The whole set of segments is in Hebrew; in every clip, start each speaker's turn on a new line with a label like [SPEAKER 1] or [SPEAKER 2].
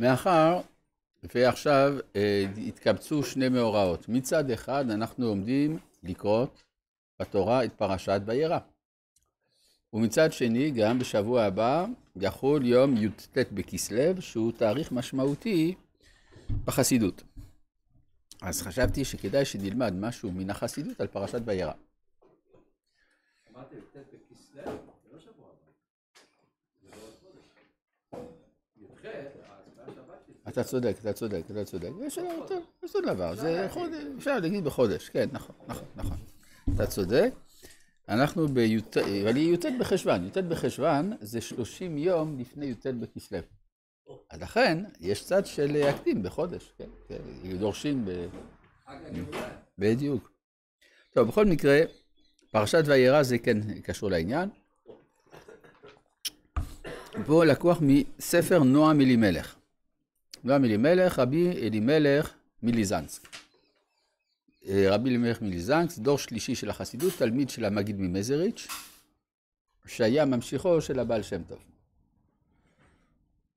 [SPEAKER 1] מאחר ועכשיו אה, התקבצו שני מאורעות. מצד אחד אנחנו עומדים לקרות בתורה את פרשת וירא. ומצד שני, גם בשבוע הבא יחול יום י"ט בכסלו, שהוא תאריך משמעותי בחסידות. אז חשבתי שכדאי שנלמד משהו מן החסידות על פרשת וירא. אמרתי י"ט בכסלו? זה לא שבוע הבא. זה לא עוד חודש. י"ח אתה צודק, אתה צודק, אתה צודק. יש עוד נכון. יותר, יש עוד דבר, זה חודש, אפשר להגיד בחודש, כן, נכון, נכון, נכון. אתה צודק. אנחנו בי"ט, אבל היא י"ט בחשוון, י"ט בחשוון זה 30 יום לפני י"ט בכסלו. אוקיי. אז לכן, יש צד של להקדים בחודש, כן, כן דורשים ב... בדיוק. טוב, בכל מקרה, פרשת וירא זה כן קשור לעניין. אוקיי. פה לקוח מספר נועם אלימלך. גם אלימלך, רבי אלימלך מליזנסק. אה, רבי אלימלך מליזנסק, דור שלישי של החסידות, תלמיד של המגיד ממזריץ', שהיה ממשיכו של הבעל שם טוב.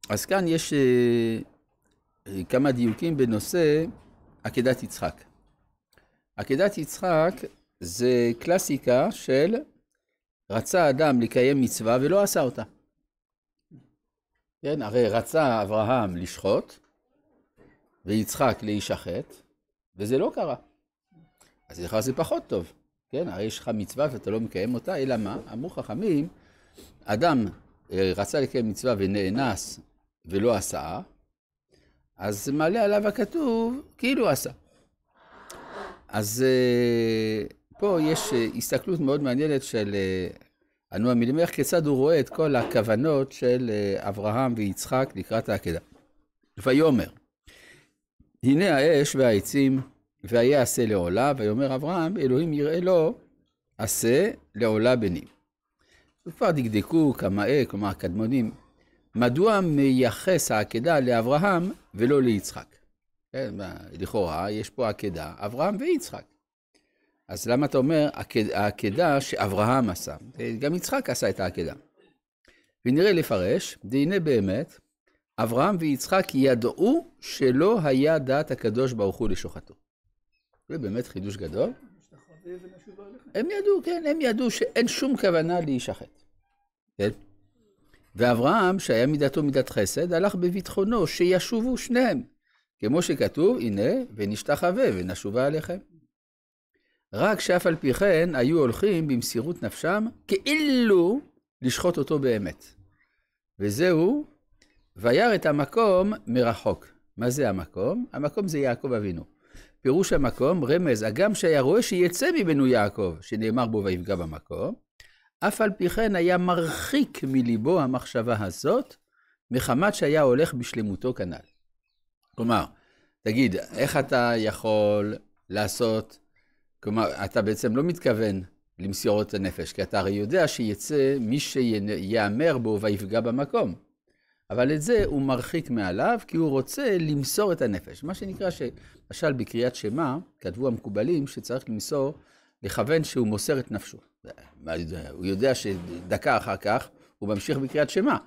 [SPEAKER 1] אז כאן יש אה, אה, כמה דיוקים בנושא עקדת יצחק. עקדת יצחק זה קלאסיקה של רצה אדם לקיים מצווה ולא עשה אותה. כן, הרי רצה אברהם לשחוט, ויצחק להישחט, וזה לא קרה. אז לך זה פחות טוב, כן? הרי יש לך מצווה ואתה לא מקיים אותה, אלא מה? אמרו חכמים, אדם אה, רצה לקיים מצווה ונאנס ולא עשה, אז מעלה עליו הכתוב כאילו עשה. אז אה, פה יש אה, הסתכלות מאוד מעניינת של הנוע מלמך, כיצד הוא רואה את כל הכוונות של אברהם ויצחק לקראת העקדה. ויאמר, הנה האש והעצים, והיה עשה לעולה, ויאמר אברהם, אלוהים יראה לו, עשה לעולה בני. וכבר דקדקו כמאה, כלומר הקדמונים, מדוע מייחס העקדה לאברהם ולא ליצחק? כן, לכאורה יש פה עקדה, אברהם ויצחק. אז למה אתה אומר העקדה שאברהם עשה? גם יצחק עשה את העקדה. ונראה לפרש, והנה באמת, אברהם ויצחק ידעו שלא היה דעת הקדוש ברוך הוא לשוחטו. זה באמת חידוש גדול. הם ידעו, כן, הם ידעו שאין שום כוונה להישחט. כן? ואברהם, שהיה מידתו מידת חסד, הלך בביטחונו, שישובו שניהם. כמו שכתוב, הנה, ונשתחווה ונשובה עליכם. רק שאף על פי כן היו הולכים במסירות נפשם, כאילו לשחוט אותו באמת. וזהו וירא את המקום מרחוק. מה זה המקום? המקום זה יעקב אבינו. פירוש המקום, רמז, הגם שהיה רואה שיצא ממנו יעקב, שנאמר בו ויפגע במקום, אף על פי כן היה מרחיק מליבו המחשבה הזאת, מחמת שהיה הולך בשלמותו כנ"ל. כלומר, תגיד, איך אתה יכול לעשות, כלומר, אתה בעצם לא מתכוון למסירות הנפש, כי אתה הרי יודע שיצא מי שיאמר בו ויפגע במקום. אבל את זה הוא מרחיק מעליו, כי הוא רוצה למסור את הנפש. מה שנקרא, למשל בקריאת שמע, כתבו המקובלים שצריך למסור, לכוון שהוא מוסר את נפשו. הוא יודע שדקה אחר כך הוא ממשיך בקריאת שמע.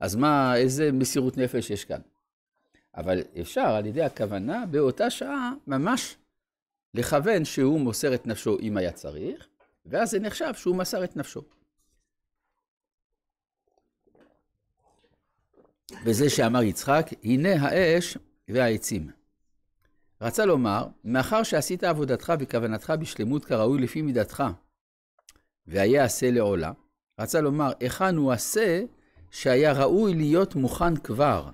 [SPEAKER 1] אז מה, איזה מסירות נפש יש כאן? אבל אפשר על ידי הכוונה באותה שעה ממש לכוון שהוא מוסר את נפשו אם היה צריך, ואז זה נחשב שהוא מסר את נפשו. בזה שאמר יצחק, הנה האש והעצים. רצה לומר, מאחר שעשית עבודתך וכוונתך בשלמות כראוי לפי מידתך, והיה עשה לעולה, רצה לומר, היכן הוא עשה שהיה ראוי להיות מוכן כבר.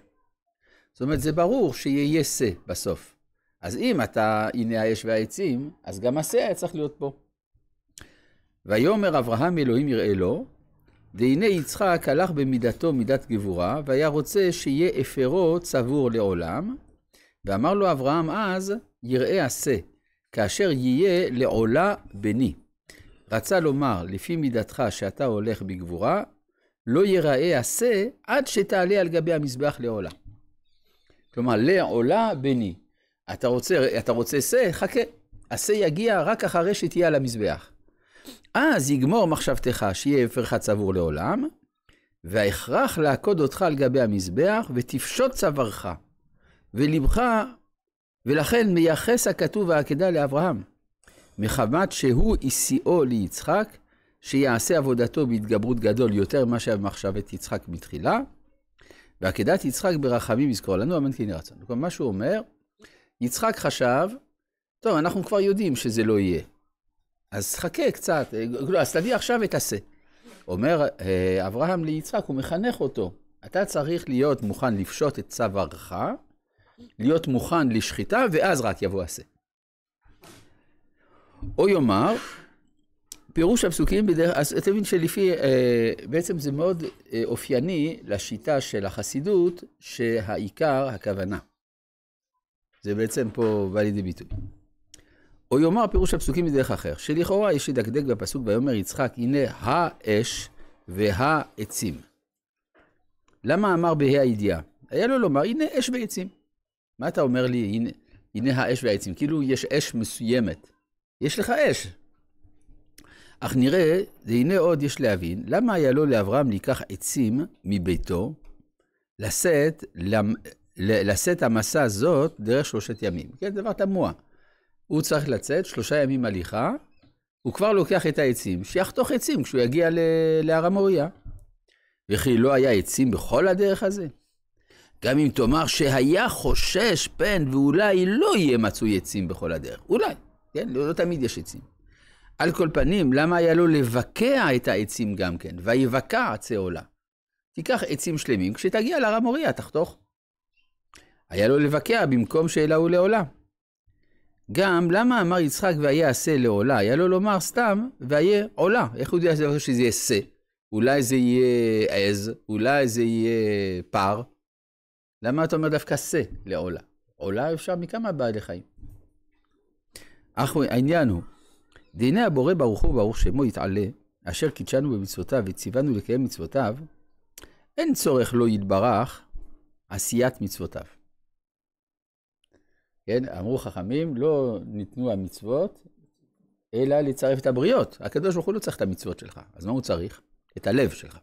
[SPEAKER 1] זאת אומרת, זה ברור שיהיה שה בסוף. אז אם אתה הנה האש והעצים, אז גם השה היה צריך להיות פה. ויאמר אברהם אלוהים יראה לו, והנה יצחק הלך במידתו מידת גבורה, והיה רוצה שיהיה אפרו צבור לעולם. ואמר לו אברהם אז, יראה עשה, כאשר יהיה לעולה בני. רצה לומר, לפי מידתך שאתה הולך בגבורה, לא יראה עשה עד שתעלה על גבי המזבח לעולה. כלומר, לעולה בני. אתה רוצה, אתה חכה. עשה יגיע רק אחרי שתהיה על המזבח. אז יגמור מחשבתך שיהיה הפרך צבור לעולם, וההכרח לעקוד אותך על גבי המזבח, ותפשוט צווארך, ולבך, ולכן מייחס הכתוב והעקדה לאברהם, מחמת שהוא השיאו ליצחק, שיעשה עבודתו בהתגברות גדול יותר ממה שהיה במחשבת יצחק מתחילה, ועקדת יצחק ברחמים יזכור לנו, אמן כי כן יהי כלומר, מה שהוא אומר, יצחק חשב, טוב, אנחנו כבר יודעים שזה לא יהיה. אז חכה קצת, אה, כאילו, אז תביא עכשיו את השה. אומר אה, אברהם ליצחק, הוא מחנך אותו. אתה צריך להיות מוכן לפשוט את צווארך, להיות מוכן לשחיטה, ואז רק יבוא השה. או יאמר, פירוש הפסוקים בדרך, אז אתם מבינים שלפי, אה, בעצם זה מאוד אופייני לשיטה של החסידות, שהעיקר הכוונה. זה בעצם פה בא לידי ביטוי. או יאמר פירוש הפסוקים בדרך אחר, שלכאורה יש לדקדק בפסוק ויאמר יצחק, הנה האש והעצים. למה אמר בה"א הידיעה? היה לו לומר, הנה אש ועצים. מה אתה אומר לי, הנה, הנה האש והעצים? כאילו יש אש מסוימת. יש לך אש. אך נראה, והנה עוד יש להבין, למה היה לו לאברהם לקח עצים מביתו, לשאת, למ, לשאת המסע הזאת דרך שלושת ימים. כן, דבר תמוה. הוא צריך לצאת שלושה ימים הליכה, הוא כבר לוקח את העצים, שיחתוך עצים כשהוא יגיע להר המוריה. וכי לא היה עצים בכל הדרך הזה? גם אם תאמר שהיה חושש פן ואולי לא יהיה מצוי עצים בכל הדרך. אולי, כן? לא, לא תמיד יש עצים. על כל פנים, למה היה לו לבקע את העצים גם כן? ויבקע עצי עולה. תיקח עצים שלמים, כשתגיע להר המוריה תחתוך. היה לו לבקע במקום שאלה הוא לעולם. גם למה אמר יצחק והיה עשה לעולה? היה לו לומר סתם והיה עולה. איך הוא יודע שזה יהיה שה? אולי זה יהיה עז, אולי זה יהיה פר. למה אתה אומר דווקא שה לעולה? עולה אפשר מכמה בעלי חיים. אך העניין הוא, דיני הבורא ברוך הוא ברוך שמו יתעלה, אשר קידשנו במצוותיו וציוונו לקיים מצוותיו, אין צורך לא יתברך עשיית מצוותיו. כן, אמרו חכמים, לא ניתנו המצוות, אלא לצרף את הבריות. הקדוש ברוך הוא לא צריך את המצוות שלך, אז מה הוא צריך? את הלב שלך.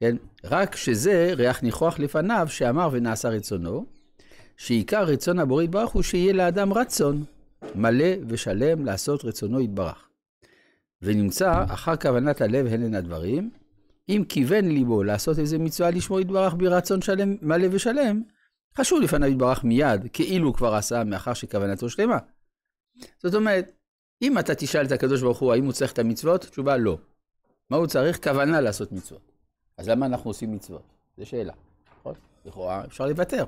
[SPEAKER 1] כן, רק שזה ריח ניחוח לפניו, שאמר ונעשה רצונו, שעיקר רצון הבורא יתברך הוא שיהיה לאדם רצון מלא ושלם לעשות רצונו יתברך. ונמצא אחר כוונת הלב הן הן הדברים, אם כיוון ליבו לעשות איזה מצווה לשמו יתברך ברצון שלם, מלא ושלם, חשוב לפניו יתברך מיד, כאילו כבר עשה, מאחר שכוונתו שלמה. זאת אומרת, אם אתה תשאל את הקדוש ברוך הוא האם הוא צריך את המצוות, תשובה לא. מה הוא צריך? כוונה לעשות מצוות. אז למה אנחנו עושים מצוות? זו שאלה, נכון? לכאורה אפשר לוותר.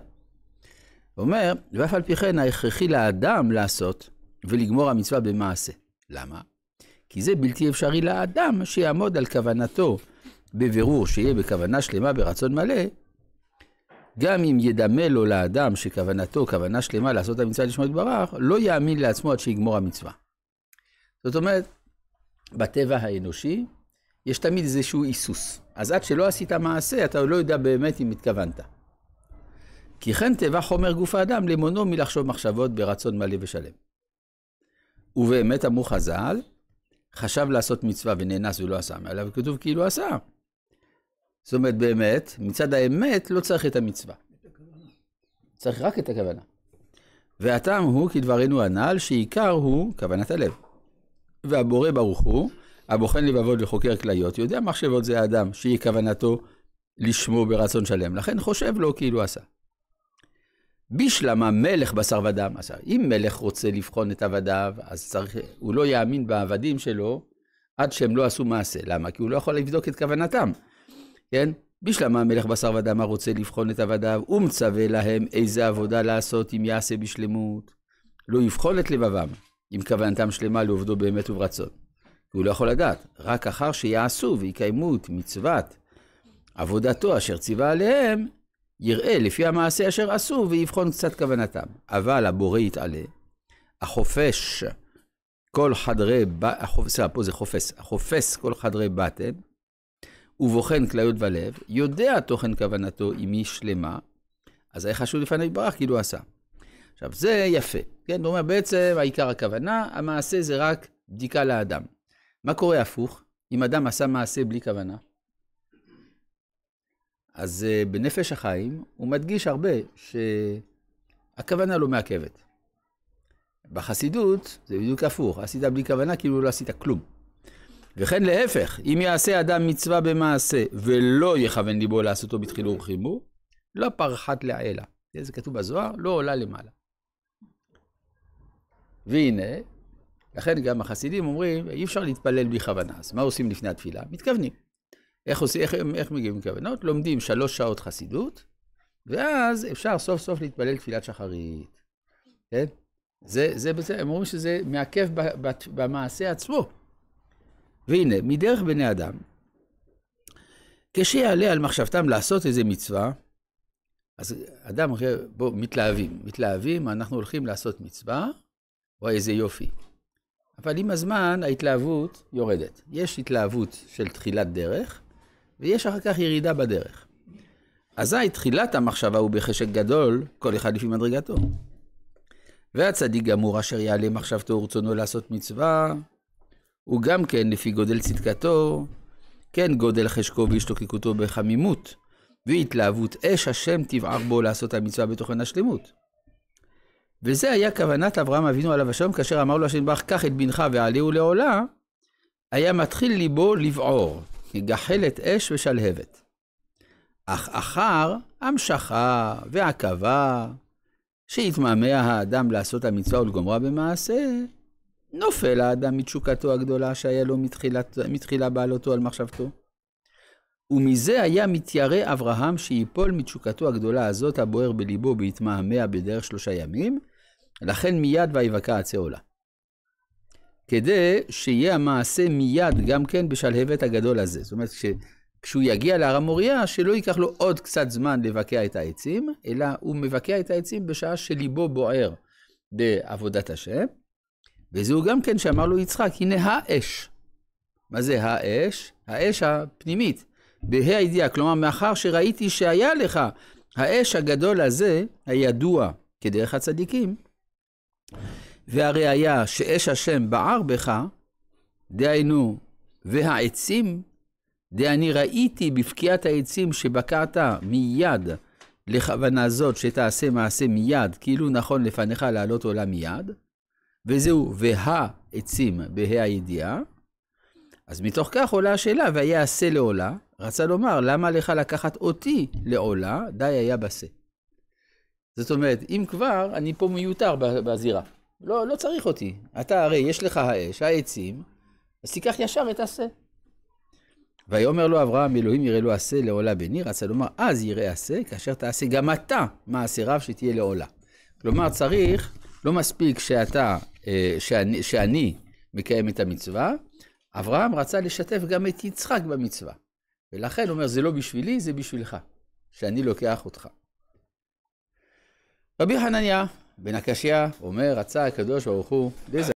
[SPEAKER 1] הוא אומר, ואף על פי כן ההכרחי לאדם לעשות ולגמור המצווה במעשה. למה? כי זה בלתי אפשרי לאדם שיעמוד על כוונתו בבירור שיהיה בכוונה שלמה ברצון מלא, גם אם ידמה לו לאדם שכוונתו כוונה שלמה לעשות את המצווה לשמוע יתברך, לא יאמין לעצמו עד שיגמור המצווה. זאת אומרת, בטבע האנושי יש תמיד איזשהו היסוס. אז עד שלא עשית מעשה, אתה לא יודע באמת אם התכוונת. כי כן תיבה חומר גוף האדם למונו מלחשוב מחשבות ברצון מלא ושלם. ובאמת אמרו חז"ל, חשב לעשות מצווה ונאנס ולא עשה, מעליו כתוב כאילו עשה. זאת אומרת, באמת, מצד האמת לא צריך את המצווה. צריך רק את הכוונה. והטעם הוא כדברנו הנ"ל, שעיקר הוא כוונת הלב. והבורא ברוך הוא, הבוחן לבבות וחוקר כליות, יודע מחשבות זה האדם, שהיא כוונתו לשמו ברצון שלם. לכן חושב לו כאילו עשה. בשלמה מלך בשר ודם עשה. אם מלך רוצה לבחון את עבדיו, אז צריך, הוא לא יאמין בעבדים שלו עד שהם לא עשו מעשה. למה? כי הוא לא יכול לבדוק את כוונתם. כן? בשלמה המלך בשר ודם הרוצה לבחון את עבדיו, ומצווה להם איזה עבודה לעשות אם יעשה בשלמות. לא יבחון את לבבם, אם כוונתם שלמה לעובדו באמת וברצון. הוא לא יכול לדעת, רק אחר שיעשו ויקיימו את מצוות עבודתו אשר ציווה עליהם, יראה לפי המעשה אשר עשו ויבחון קצת כוונתם. אבל הבורא יתעלה, החופש כל חדרי, סליחה, פה זה חופש, החופש כל חדרי בטן, ובוחן כליות ולב, יודע תוכן כוונתו עם היא שלמה, אז היה חשוב לפניו יתברך כאילו הוא עשה. עכשיו, זה יפה. כן, הוא אומר, בעצם העיקר הכוונה, המעשה זה רק בדיקה לאדם. מה קורה הפוך? אם אדם עשה מעשה בלי כוונה? אז אה, בנפש החיים הוא מדגיש הרבה שהכוונה לא מעכבת. בחסידות זה בדיוק הפוך, עשית בלי כוונה כאילו לא עשית כלום. וכן להפך, אם יעשה אדם מצווה במעשה ולא יכוון ליבו לעשותו בתחילו וחימו, לא פרחת לעילה. זה כתוב בזוהר, לא עולה למעלה. והנה, לכן גם החסידים אומרים, אי אפשר להתפלל בלי כוונה. אז מה עושים לפני התפילה? מתכוונים. איך, עושים, איך, איך מגיעים עם כוונות? לומדים שלוש שעות חסידות, ואז אפשר סוף סוף להתפלל תפילת שחרית. כן? זה, זה, זה, הם אומרים שזה מעכב במעשה עצמו. והנה, מדרך בני אדם, כשיעלה על מחשבתם לעשות איזה מצווה, אז אדם אחר, בואו, מתלהבים. מתלהבים, אנחנו הולכים לעשות מצווה, וואי, איזה יופי. אבל עם הזמן ההתלהבות יורדת. יש התלהבות של תחילת דרך, ויש אחר כך ירידה בדרך. אזי תחילת המחשבה הוא בחשק גדול, כל אחד לפי מדרגתו. והצדיק גמור אשר יעלה מחשבתו ורצונו לעשות מצווה, הוא גם כן, לפי גודל צדקתו, כן גודל חשקו והשתוקקותו בחמימות, והתלהבות אש השם תבער בו לעשות המצווה בתוכן השלמות. וזה היה כוונת אברהם אבינו עליו השלום, כאשר אמר לו השם ברך, קח את בנך ועלהו לעולה, היה מתחיל ליבו לבעור, גחלת אש ושלהבת. אך אחר המשכה ועכבה, שהתמהמה האדם לעשות המצווה ולגומרה במעשה, נופל האדם מתשוקתו הגדולה שהיה לו מתחילת, מתחילה בעלותו על מחשבתו. ומזה היה מתיירא אברהם שיפול מתשוקתו הגדולה הזאת הבוער בליבו בהתמהמה בדרך שלושה ימים, לכן מיד ויבקע עצי עולה. כדי שיהיה המעשה מיד גם כן בשלהבת הגדול הזה. זאת אומרת, כשהוא יגיע להר המוריה, שלא ייקח לו עוד קצת זמן לבקע את העצים, אלא הוא מבקע את העצים בשעה שליבו בוער בעבודת השם. וזהו גם כן שאמר לו יצחק, הנה האש. מה זה האש? האש הפנימית, בה"א הידיעה. כלומר, מאחר שראיתי שהיה לך האש הגדול הזה, הידוע כדרך הצדיקים, והראיה שאש השם בער בך, דהיינו, והעצים, דהני ראיתי בפקיעת העצים שבקעת מיד לכוונה זאת שתעשה מעשה מיד, כאילו נכון לפניך לעלות עולה מיד, וזהו והעצים בה הידיעה. אז מתוך כך עולה השאלה, והיה ויעשה לעולה, רצה לומר, למה לך לקחת אותי לעולה, די היה בשה. זאת אומרת, אם כבר, אני פה מיותר בזירה. לא, לא צריך אותי. אתה הרי, יש לך האש, העצים, אז תיקח ישר את השה. ויאמר לו אברהם, אלוהים יראה לו עשה לעולה בני, רצה לומר, אז יראה עשה, כאשר תעשה גם אתה מעשה רב שתהיה לעולה. כלומר, צריך לא מספיק שאתה, אה, שאני, שאני מקיים את המצווה, אברהם רצה לשתף גם את יצחק במצווה. ולכן הוא אומר, זה לא בשבילי, זה בשבילך, שאני לוקח אותך. רבי חנניה בן הקשיא אומר, רצה הקדוש ברוך הוא,